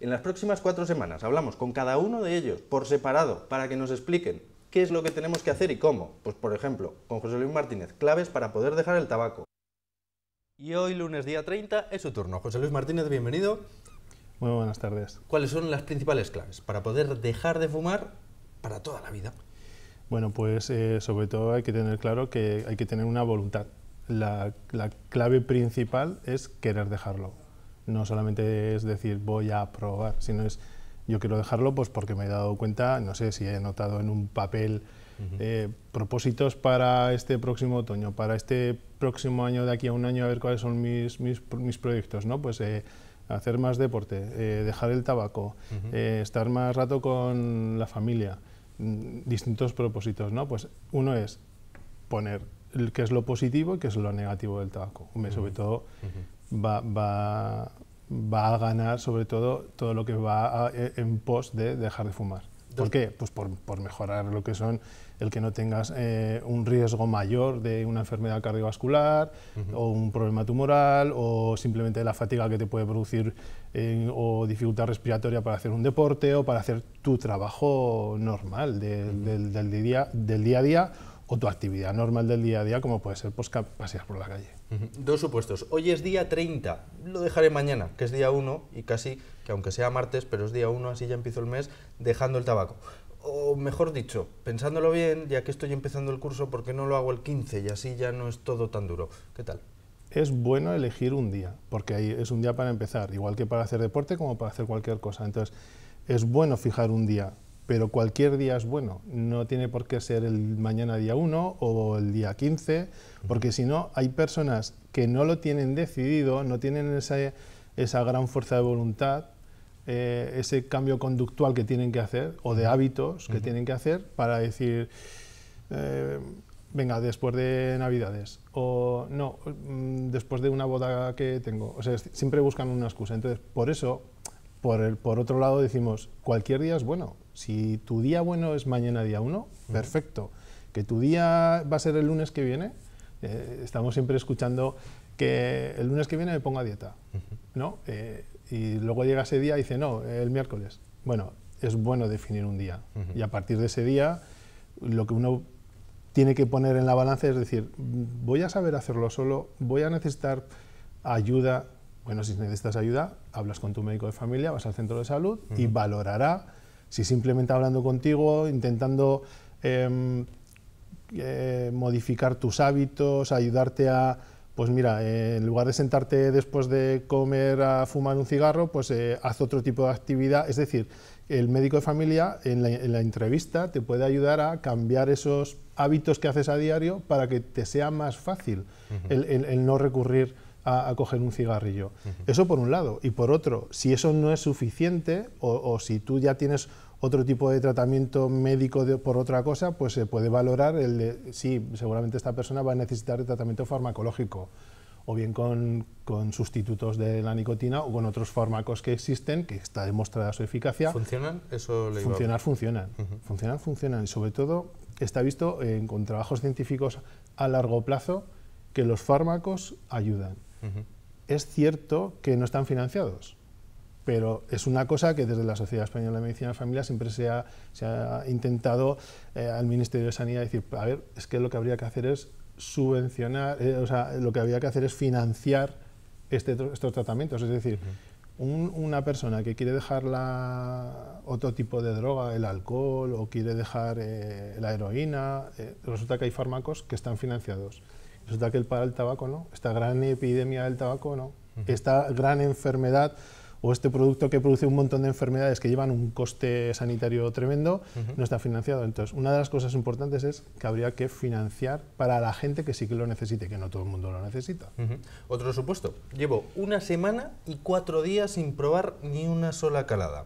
En las próximas cuatro semanas hablamos con cada uno de ellos por separado para que nos expliquen qué es lo que tenemos que hacer y cómo. Pues por ejemplo, con José Luis Martínez, claves para poder dejar el tabaco. Y hoy, lunes día 30, es su turno. José Luis Martínez, bienvenido. Muy buenas tardes. ¿Cuáles son las principales claves para poder dejar de fumar para toda la vida? Bueno, pues eh, sobre todo hay que tener claro que hay que tener una voluntad. la, clave principal es querer dejarlo. No solamente es decir voy a probar, sino es yo quiero dejarlo pues porque me he dado cuenta, no sé si he anotado en un papel eh, propósitos para este próximo otoño, para este próximo año de aquí a un año a ver cuáles son mis, mis, proyectos, ¿no? Pues eh, hacer más deporte, eh, dejar el tabaco, estar más rato con la familia, mm, distintos propósitos, ¿no? Pues uno es poner qué es lo positivo y qué es lo negativo del tabaco, sobre todo va, va, a ganar sobre todo todo lo que va e, en pos de dejar de fumar. ¿Por qué? Pues por, mejorar lo que son el que no tengas eh, un riesgo mayor de una enfermedad cardiovascular o un problema tumoral o simplemente la fatiga que te puede producir eh, o dificultad respiratoria para hacer un deporte o para hacer tu trabajo normal del, del, del día a día o tu actividad normal del día a día, como puede ser pues, pasear por la calle. Dos supuestos. Hoy es día 30, lo dejaré mañana, que es día 1 y casi, que aunque sea martes, pero es día 1, así ya empiezo el mes, dejando el tabaco. O mejor dicho, pensándolo bien, ya que estoy empezando el curso, ¿por qué no lo hago el 15 y así ya no es todo tan duro? ¿Qué tal? es bueno elegir un día, porque es un día para empezar, igual que para hacer deporte como para hacer cualquier cosa. Entonces, es bueno fijar un día pero cualquier día es bueno. No tiene por qué ser el mañana día 1 o el día 15, porque si no, hay personas que no lo tienen decidido, no tienen esa, esa gran fuerza de voluntad, eh, ese cambio conductual que tienen que hacer, o de hábitos que tienen que hacer para decir, eh, venga, después de Navidades, o no, mm, después de una boda que tengo. O sea, siempre buscan una excusa. Entonces, por eso por, el, por otro lado decimos, cualquier día es bueno. Si tu día bueno es mañana día uno, perfecto. Que tu día va a ser el lunes que viene, eh, estamos siempre escuchando que el lunes que viene me ponga a dieta, ¿no? Eh, y luego llega ese día y dice, no, el miércoles. Bueno, es bueno definir un día. Y a partir de ese día, lo que uno tiene que poner en la balanza es decir, voy a saber hacerlo solo, voy a necesitar ayuda, bueno, si necesitas ayuda, hablas con tu médico de familia, vas al centro de salud y valorará si simplemente hablando contigo, intentando em, eh, modificar tus hábitos, ayudarte a, pues mira, eh, en lugar de sentarte después de comer a fumar un cigarro, pues eh, haz otro tipo de actividad. Es decir, el médico de familia en la, entrevista te puede ayudar a cambiar esos hábitos que haces a diario para que te sea más fácil el, no recurrir a, coger un cigarrillo. Eso por un lado. Y por otro, si eso no es suficiente o, si tú ya tienes otro tipo de tratamiento médico por otra cosa, pues se puede valorar el de, sí, seguramente esta persona va a necesitar tratamiento farmacológico o bien con, con, sustitutos de la nicotina o con otros fármacos que existen, que está demostrada su eficacia. ¿Funcionan? Eso le Funcionar, funcionan. Funcionan, funcionan. Y sobre todo está visto con trabajos científicos a largo plazo que los fármacos ayudan. Es cierto que no están financiados, pero es una cosa que desde la Sociedad Española de Medicina de Familia siempre se ha, intentado eh, al Ministerio de Sanidad decir, a ver, es que lo que habría que hacer es subvencionar, eh, o sea, lo que habría que hacer es financiar este, estos tratamientos, es decir, una persona que quiere dejar otro tipo de droga, el alcohol, o quiere dejar eh, la heroína, resulta que hay fármacos que están financiados. Resulta que el para el tabaco no, esta gran epidemia del tabaco no, esta gran enfermedad o este producto que produce un montón de enfermedades que llevan un coste sanitario tremendo, no está financiado. Entonces, una de las cosas importantes es que habría que financiar para la gente que sí que lo necesite, que no todo el mundo lo necesita. Otro supuesto, llevo una semana y cuatro días sin probar ni una sola calada.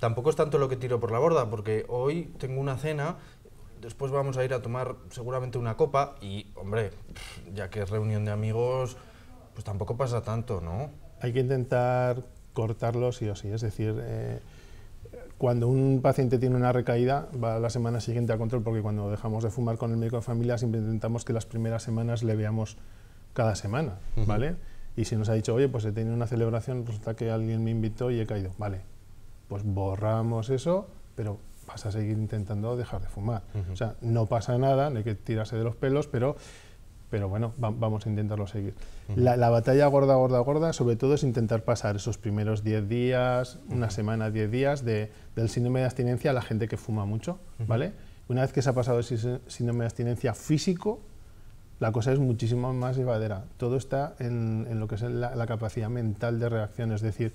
Tampoco es tanto lo que tiro por la borda, porque hoy tengo una cena después vamos a ir a tomar seguramente una copa y, hombre, ya que es reunión de amigos, pues tampoco pasa tanto, ¿no? Hay que intentar cortarlo sí o sí, es decir, eh, cuando un paciente tiene una recaída, va la semana siguiente a control, porque cuando dejamos de fumar con el médico de familia, siempre intentamos que las primeras semanas le veamos cada semana, ¿vale? Y si nos ha dicho, oye, pues he tenido una celebración, resulta que alguien me invitó y he caído, vale, pues borramos eso, pero vas a seguir intentando dejar de fumar. O sea, no pasa nada, no hay que tirarse de los pelos, pero, pero bueno, vamos a intentarlo seguir. la, batalla gorda, gorda, gorda, sobre todo es intentar pasar esos primeros 10 días, una semana, 10 días de, del síndrome de abstinencia a la gente que fuma mucho, ¿vale? Una vez que se ha pasado ese síndrome de abstinencia físico, la cosa es muchísimo más llevadera. Todo está en, lo que es la capacidad mental de reacción, es decir,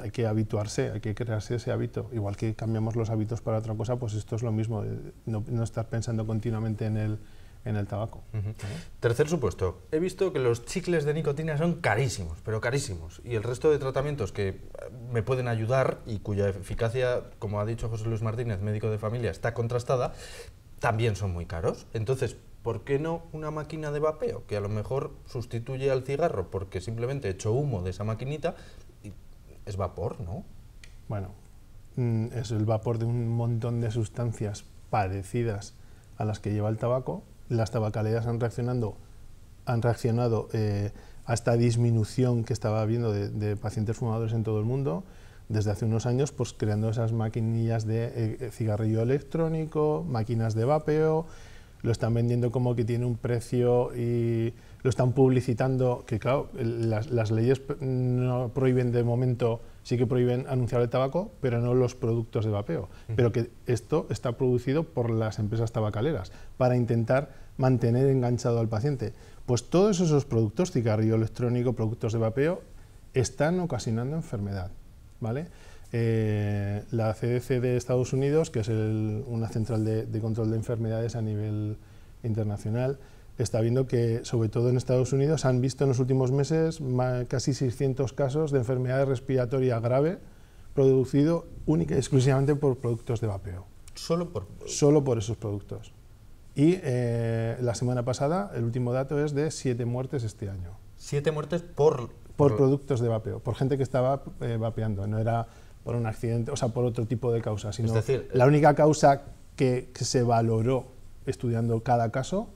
hay que habituarse, hay que crearse ese hábito. Igual que cambiamos los hábitos para otra cosa, pues esto es lo mismo, eh, no, estar pensando continuamente en el, en el tabaco. Tercer supuesto, he visto que los chicles de nicotina son carísimos, pero carísimos, y el resto de tratamientos que eh, me pueden ayudar y cuya eficacia, como ha dicho José Luis Martínez, médico de familia, está contrastada, también son muy caros. Entonces, ¿por qué no una máquina de vapeo que a lo mejor sustituye al cigarro porque simplemente echo humo de esa maquinita es vapor, ¿no? Bueno, mm, es el vapor de un montón de sustancias parecidas a las que lleva el tabaco. Las tabacaleras han, han reaccionado eh, a esta disminución que estaba habiendo de, pacientes fumadores en todo el mundo desde hace unos años, pues creando esas maquinillas de eh, cigarrillo electrónico, máquinas de vapeo, lo están vendiendo como que tiene un precio y lo están publicitando, que claro, las, leyes mm, no prohíben de momento, sí que prohíben anunciar el tabaco, pero no los productos de vapeo. Mm. Pero que esto está producido por las empresas tabacaleras para intentar mantener enganchado al paciente. Pues todos esos productos, cigarrillo electrónico, productos de vapeo, están ocasionando enfermedad, ¿vale? Eh, la CDC de Estados Unidos, que es una central de, control de enfermedades a nivel internacional, está viendo que, sobre todo en Estados Unidos, han visto en los últimos meses casi 600 casos de enfermedad respiratoria grave producido única y exclusivamente por productos de vapeo. Solo por, Solo por esos productos. Y eh, la semana pasada, el último dato es de 7 muertes este año. 7 muertes por... Por, productos de vapeo, por gente que estaba eh, vapeando. No era por un accidente, o sea, por otro tipo de causa, sino es decir, la eh, única causa que, se valoró estudiando cada caso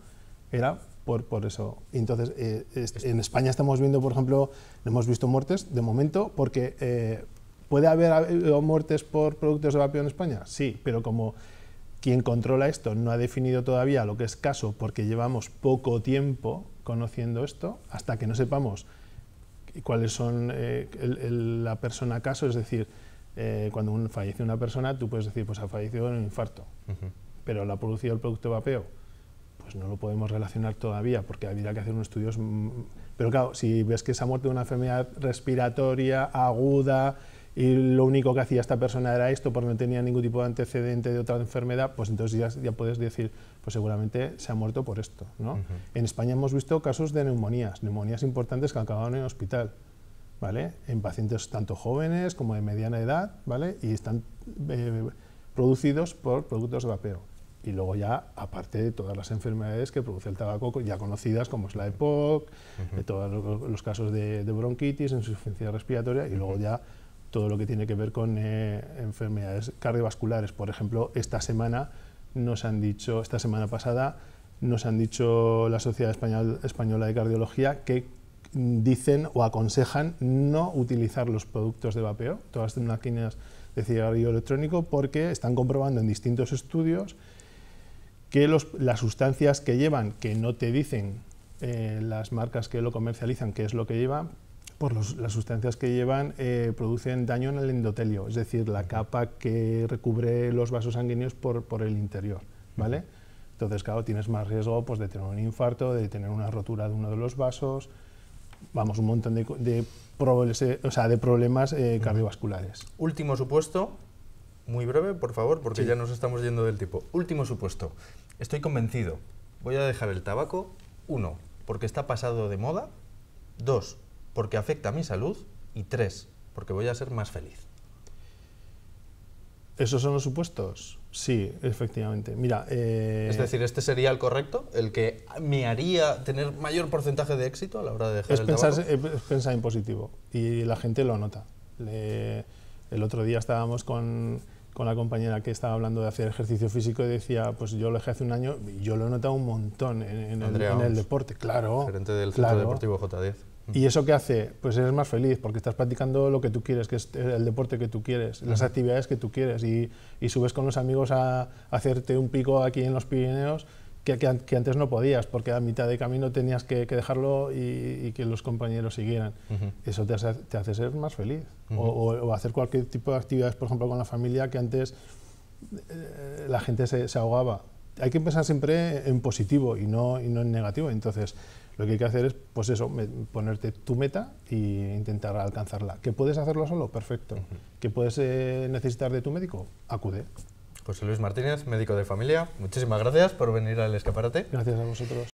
era por, por eso. Entonces, eh, en España estamos viendo, por ejemplo, hemos visto muertes de momento porque eh, puede haber muertes por productos de vapeo en España, sí, pero como quien controla esto no ha definido todavía lo que es caso porque llevamos poco tiempo conociendo esto, hasta que no sepamos cuáles son la persona caso, es decir, eh, cuando fallece una persona, tú puedes decir, pues ha fallecido en un infarto, pero lo ha producido el producto vapeo. Pues no lo podemos relacionar todavía, porque habría que hacer unos estudios... Mm, pero claro, si ves que se ha muerto de una enfermedad respiratoria aguda y lo único que hacía esta persona era esto, porque no tenía ningún tipo de antecedente de otra enfermedad, pues entonces ya, puedes decir, pues seguramente se ha muerto por esto. En España hemos visto casos de neumonías, neumonías importantes que acabado en el hospital. En pacientes tanto jóvenes como de mediana edad, ¿vale? Y están eh, producidos por productos de vapeo. Y luego ya, aparte de todas las enfermedades que produce el tabaco, ya conocidas como es la EPOC, de todos los casos de, de bronquitis, insuficiencia respiratoria, y luego ya todo lo que tiene que ver con eh, enfermedades cardiovasculares. Por ejemplo, esta semana nos han dicho, esta semana pasada, nos han dicho la Sociedad Española de Cardiología que dicen o aconsejan no utilizar los productos de vapeo, todas las máquinas de cigarrillo electrónico, porque están comprobando en distintos estudios que las sustancias que llevan, que no te dicen eh, las marcas que lo comercializan qué es lo que lleva, pues las sustancias que llevan eh, producen daño en el endotelio, es decir, la capa que recubre los vasos sanguíneos por, el interior, ¿vale? Entonces, claro, tienes más riesgo pues, de tener un infarto, de tener una rotura de uno de los vasos, vamos, un montón de, de, eh, de problemas eh, cardiovasculares. Último supuesto, muy breve, por favor, porque ya nos estamos yendo del tipo. Último supuesto, estoy convencido, voy a dejar el tabaco, uno, porque está pasado de moda, dos, porque afecta a mi salud, y tres, porque voy a ser más feliz. ¿Esos son los supuestos? Sí, efectivamente. Mira, eh, es decir, este sería el correcto, el que me haría tener mayor porcentaje de éxito a la hora de dejar es el pensar, tabaco? Eh, pensar en positivo y la gente lo nota. el otro día estábamos con, la compañera que estaba hablando de hacer ejercicio físico y decía, pues yo lo dejé hace un año y yo lo he notado un montón en, el, deporte, claro. Gerente del Centro Deportivo J10. ¿Y eso qué hace? Pues eres más feliz porque estás practicando lo que tú quieres, que es el deporte que tú quieres, las actividades que tú quieres y, subes con los amigos a, hacerte un pico aquí en los Pirineos que, que, antes no podías porque a mitad de camino tenías que, dejarlo y, que los compañeros siguieran. Eso te hace, ser más feliz o, hacer cualquier tipo de actividades, por ejemplo, con la familia que antes eh, la gente se, se ahogaba hay que pensar siempre en positivo y no, y no en negativo. Entonces, lo que hay que hacer es, pues eso, ponerte tu meta e intentar alcanzarla. ¿Que puedes hacerlo solo? Perfecto. ¿Que puedes eh, necesitar de tu médico? Acude. José Luis Martínez, médico de familia, muchísimas gracias por venir al escaparate. Gracias a vosotros.